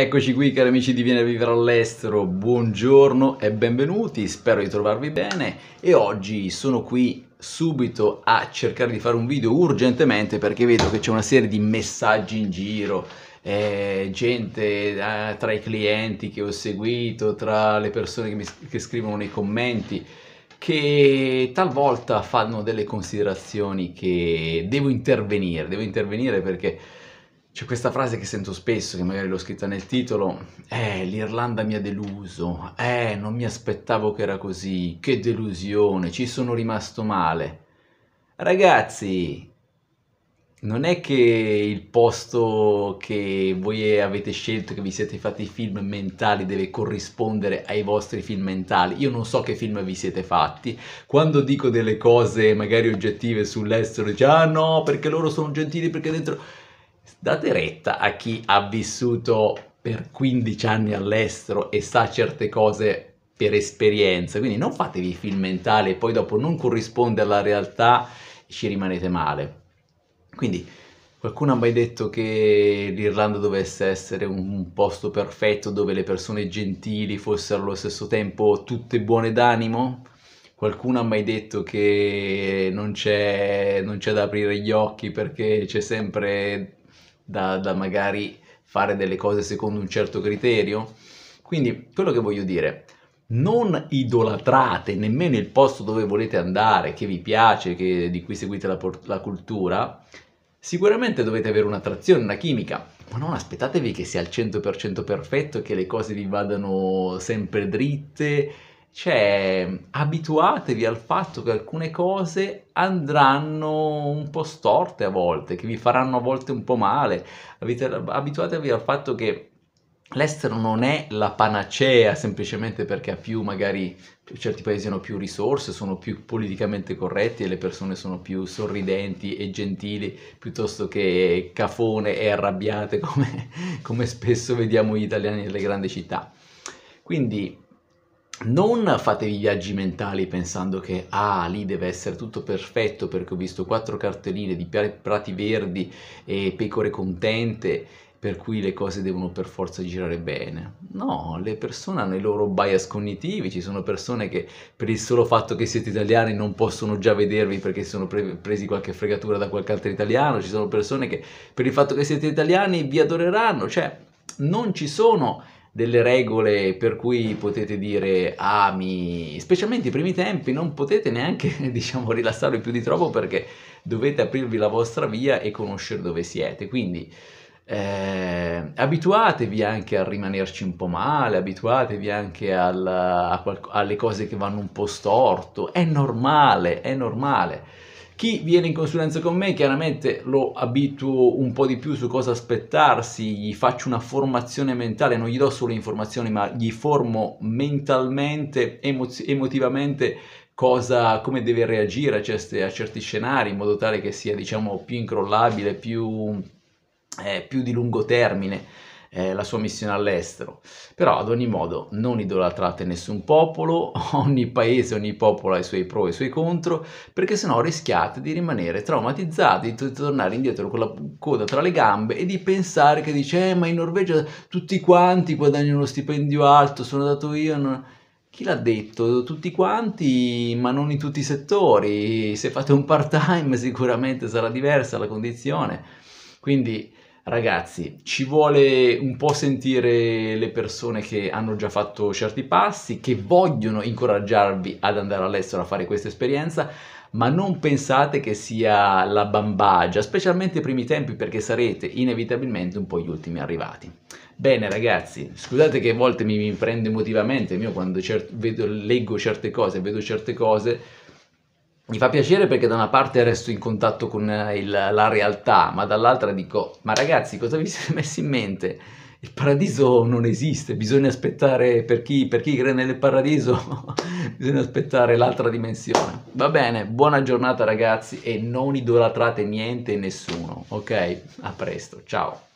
Eccoci qui cari amici di Viene a Vivere all'estero, buongiorno e benvenuti, spero di trovarvi bene e oggi sono qui subito a cercare di fare un video urgentemente perché vedo che c'è una serie di messaggi in giro, eh, gente eh, tra i clienti che ho seguito, tra le persone che, mi, che scrivono nei commenti che talvolta fanno delle considerazioni che devo intervenire, devo intervenire perché c'è questa frase che sento spesso, che magari l'ho scritta nel titolo, eh, l'Irlanda mi ha deluso, eh, non mi aspettavo che era così, che delusione, ci sono rimasto male. Ragazzi, non è che il posto che voi avete scelto, che vi siete fatti i film mentali, deve corrispondere ai vostri film mentali. Io non so che film vi siete fatti. Quando dico delle cose magari oggettive sull'estero, dice ah no, perché loro sono gentili, perché dentro date retta a chi ha vissuto per 15 anni all'estero e sa certe cose per esperienza, quindi non fatevi film mentale e poi dopo non corrisponde alla realtà e ci rimanete male. Quindi qualcuno ha mai detto che l'Irlanda dovesse essere un posto perfetto dove le persone gentili fossero allo stesso tempo tutte buone d'animo? Qualcuno ha mai detto che non c'è, non c'è da aprire gli occhi perché c'è sempre da, da magari fare delle cose secondo un certo criterio. Quindi quello che voglio dire, non idolatrate nemmeno il posto dove volete andare, che vi piace, che, di cui seguite la, la cultura, Sicuramente dovete avere un'attrazione, una chimica, ma non aspettatevi che sia al 100% perfetto, che le cose vi vadano sempre dritte cioè, abituatevi al fatto che alcune cose andranno un po' storte a volte, che vi faranno a volte un po' male. Abituatevi al fatto che l'estero non è la panacea semplicemente perché ha più magari certi paesi hanno più risorse, sono più politicamente corretti e le persone sono più sorridenti e gentili piuttosto che cafone e arrabbiate come, come spesso vediamo gli italiani nelle grandi città. Quindi non fatevi viaggi mentali pensando che ah, lì deve essere tutto perfetto perché ho visto quattro cartelline di prati verdi e pecore contente per cui le cose devono per forza girare bene. No, le persone hanno i loro bias cognitivi, ci sono persone che per il solo fatto che siete italiani non possono già vedervi perché si sono pre- presi qualche fregatura da qualche altro italiano, ci sono persone che per il fatto che siete italiani vi adoreranno, cioè non ci sono delle regole per cui potete dire ami, ah, specialmente i primi tempi, non potete neanche diciamo rilassarvi più di troppo perché dovete aprirvi la vostra via e conoscere dove siete. Quindi eh, abituatevi anche a rimanerci un po' male, abituatevi anche al, a, alle cose che vanno un po' storto, è normale, è normale. Chi viene in consulenza con me chiaramente lo abituo un po' di più su cosa aspettarsi, gli faccio una formazione mentale, non gli do solo informazioni ma gli formo mentalmente, emozio- emotivamente Cosa, come deve reagire a, ceste, a, certi scenari in modo tale che sia diciamo più incrollabile, più, eh, più di lungo termine eh, la sua missione all'estero. Però ad ogni modo non idolatrate nessun popolo, ogni paese, ogni popolo ha i suoi pro e i suoi contro, perché sennò rischiate di rimanere traumatizzati, di tornare indietro con la coda tra le gambe e di pensare che dice eh, ma in Norvegia tutti quanti guadagnano uno stipendio alto, sono andato io... Non chi l'ha detto? Tutti quanti, ma non in tutti i settori. Se fate un part time sicuramente sarà diversa la condizione. Quindi Ragazzi, ci vuole un po' sentire le persone che hanno già fatto certi passi, che vogliono incoraggiarvi ad andare all'estero a fare questa esperienza, ma non pensate che sia la bambagia, specialmente i primi tempi perché sarete inevitabilmente un po' gli ultimi arrivati. Bene ragazzi, scusate che a volte mi, mi prendo emotivamente, io quando cer- vedo, leggo certe cose, vedo certe cose, mi fa piacere perché da una parte resto in contatto con eh, il, la realtà, ma dall'altra dico, ma ragazzi cosa vi siete messi in mente? Il paradiso non esiste, bisogna aspettare per chi, per chi crede nel paradiso, bisogna aspettare l'altra dimensione. Va bene, buona giornata ragazzi e non idolatrate niente e nessuno, ok? A presto, ciao!